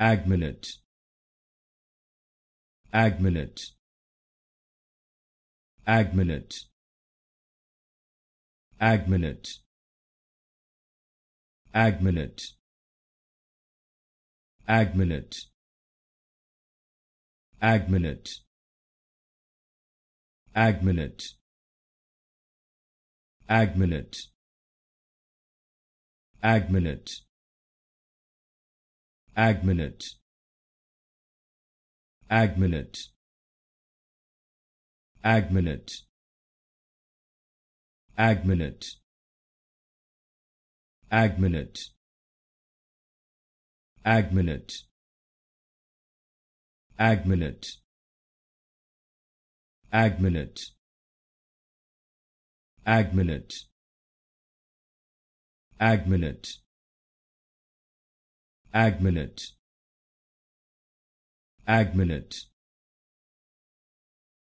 Agminate. Agminate. Agminate. Agminate. Agminate. Agminate. Agminate. Agminate. Agminid Agminid Agminate. Agminate. Agminate. Agminate. Agminate. Agminate. Agminate. Agminate. Agminate. Agminate. Agminate. Agminate.